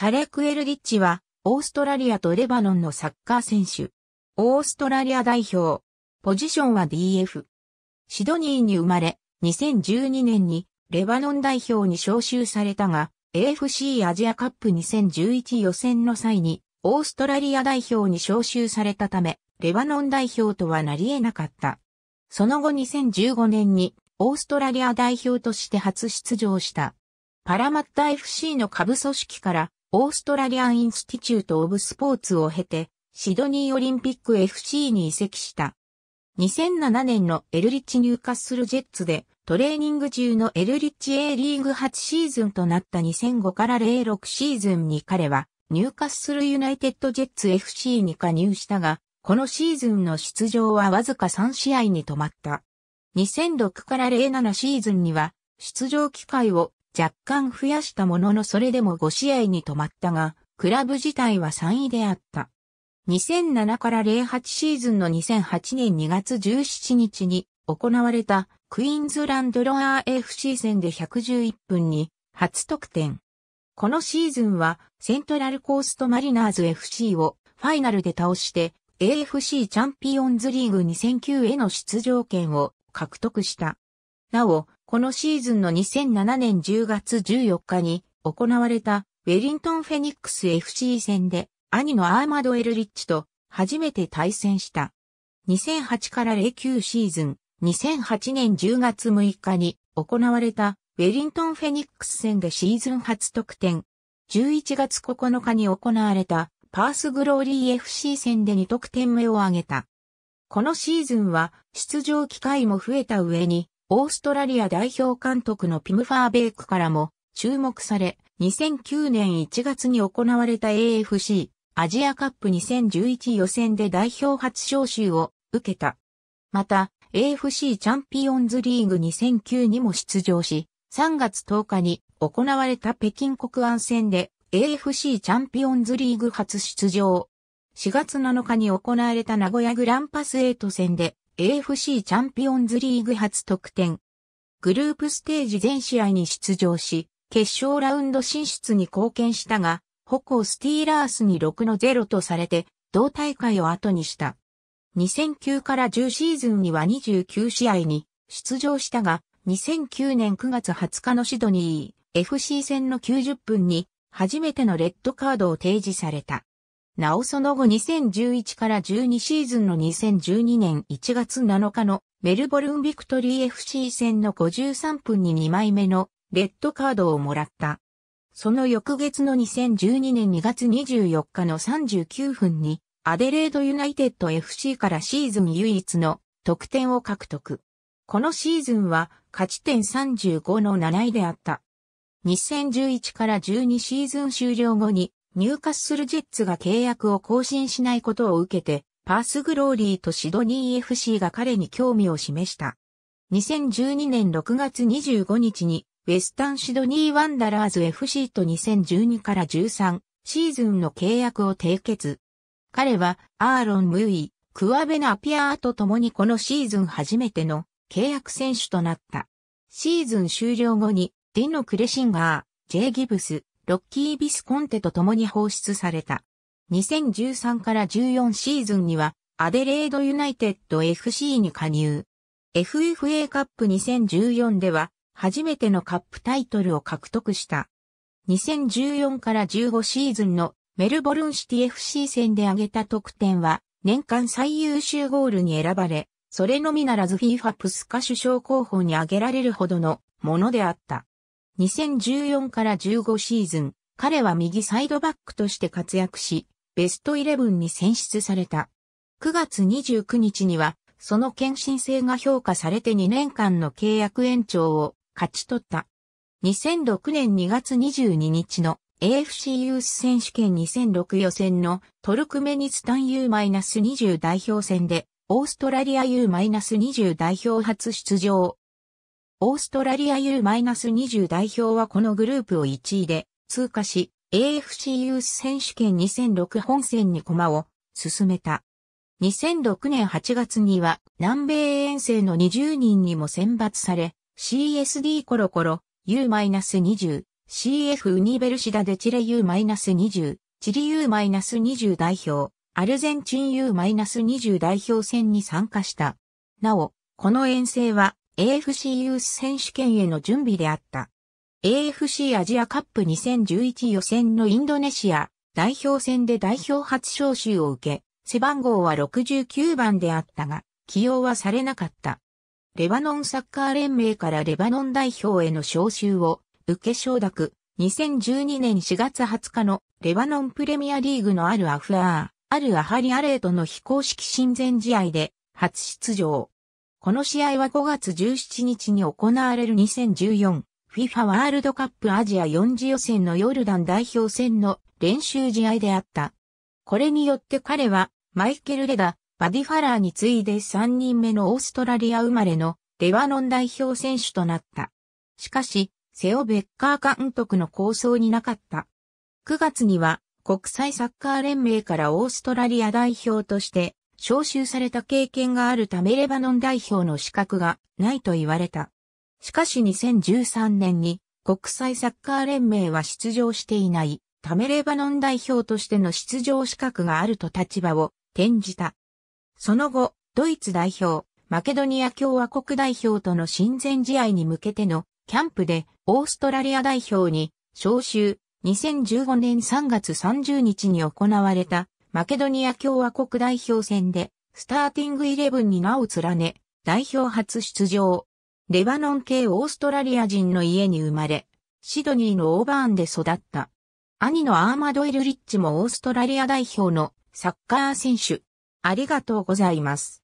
タレク・エルリッチは、オーストラリアとレバノンのサッカー選手。オーストラリア代表。ポジションは DF。シドニーに生まれ、2012年にレバノン代表に招集されたが、AFC アジアカップ2011予選の際に、オーストラリア代表に招集されたため、レバノン代表とはなり得なかった。その後2015年に、オーストラリア代表として初出場した。パラマッタ FC の下部組織からオーストラリアン・インスティチュート・オブ・スポーツを経て、シドニーオリンピック FC に移籍した。2007年のエルリッチ・ニューカッスル・ジェッツで、トレーニング中のエルリッチ A リーグ8シーズンとなった2005から06シーズンに彼は、ニューカッスル・ユナイテッド・ジェッツ FC に加入したが、このシーズンの出場はわずか3試合に止まった。2006から07シーズンには、出場機会を若干増やしたもののそれでも5試合に止まったが、クラブ自体は3位であった。2007から08シーズンの2008年2月17日に行われたクイーンズランドロアー FC 戦で111分に初得点。このシーズンはセントラルコーストマリナーズ FC をファイナルで倒して AFC チャンピオンズリーグ2009への出場権を獲得した。なお、このシーズンの2007年10月14日に行われたウェリントン・フェニックス FC 戦で兄のアーマド・エルリッチと初めて対戦した。2008から09シーズン、2008年10月6日に行われたウェリントン・フェニックス戦でシーズン初得点。11月9日に行われたパースグローリー FC 戦で2得点目を挙げた。このシーズンは出場機会も増えた上にオーストラリア代表監督のピム・ファーベイクからも注目され、2009年1月に行われた AFC アジアカップ2011予選で代表初招集を受けた。また、AFC チャンピオンズリーグ2009にも出場し、3月10日に行われた北京国安戦で AFC チャンピオンズリーグ初出場。4月7日に行われた名古屋グランパスエイト戦で AFC チャンピオンズリーグ初得点。グループステージ全試合に出場し、決勝ラウンド進出に貢献したが、歩行スティーラースに6の0とされて、同大会を後にした。2009から10シーズンには29試合に出場したが、2009年9月20日のシドニー FC 戦の90分に初めてのレッドカードを提示された。なおその後2011から12シーズンの2012年1月7日のメルボルンビクトリー FC 戦の53分に2枚目のレッドカードをもらった。その翌月の2012年2月24日の39分にアデレードユナイテッド FC からシーズン唯一の得点を獲得。このシーズンは勝ち点35の7位であった。2011から12シーズン終了後にニューカッスルジェッツが契約を更新しないことを受けて、パースグローリーとシドニー FC が彼に興味を示した。2012年6月25日に、ウェスタンシドニーワンダラーズ FC と2012から13シーズンの契約を締結。彼は、アーロン・ムイ、クワベナ・ピアーと共にこのシーズン初めての契約選手となった。シーズン終了後に、ディノ・クレシンガー、ジェイ・ギブス、ロッキー・ビスコンテと共に放出された。2013から14シーズンには、アデレード・ユナイテッド FC に加入。FFA カップ2014では、初めてのカップタイトルを獲得した。2014から15シーズンのメルボルンシティ FC 戦で挙げた得点は、年間最優秀ゴールに選ばれ、それのみならず FIFA プスカ首相候補に挙げられるほどのものであった。2014から15シーズン、彼は右サイドバックとして活躍し、ベストイレブンに選出された。9月29日には、その献身性が評価されて2年間の契約延長を勝ち取った。2006年2月22日の AFC ユース選手権2006予選のトルクメニスタン U-20 代表戦で、オーストラリア U-20 代表初出場、オーストラリア U-20 代表はこのグループを1位で通過し、AFC ユース選手権2006本戦に駒を進めた。2006年8月には南米遠征の20人にも選抜され、CSD コロコロ U-20、CF ウニベルシダデチレ U-20、チリ U-20 代表、アルゼンチン U-20 代表戦に参加した。なお、この遠征は AFC ユース選手権への準備であった。AFC アジアカップ2011予選のインドネシア代表戦で代表初招集を受け、背番号は69番であったが、起用はされなかった。レバノンサッカー連盟からレバノン代表への招集を受け承諾、2012年4月20日のレバノンプレミアリーグのあるアフアー、あるアハリアレーとの非公式親善試合で初出場。この試合は5月17日に行われる 2014FIFA ワールドカップアジア4次予選のヨルダン代表戦の練習試合であった。これによって彼はマイケル・レダ、バディ・ファラーに次いで3人目のオーストラリア生まれのレバノン代表選手となった。しかし、セオ・ベッカー監督の構想になかった。9月には国際サッカー連盟からオーストラリア代表として招集された経験があるためレバノン代表の資格がないと言われた。しかし2013年に国際サッカー連盟は出場していないためレバノン代表としての出場資格があると立場を転じた。その後、ドイツ代表、マケドニア共和国代表との親善試合に向けてのキャンプでオーストラリア代表に招集2015年3月30日に行われたマケドニア共和国代表戦で、スターティングイレブンに名を連ね、代表初出場。レバノン系オーストラリア人の家に生まれ、シドニーのオーバーンで育った。兄のアーマド・イル・リッチもオーストラリア代表のサッカー選手。ありがとうございます。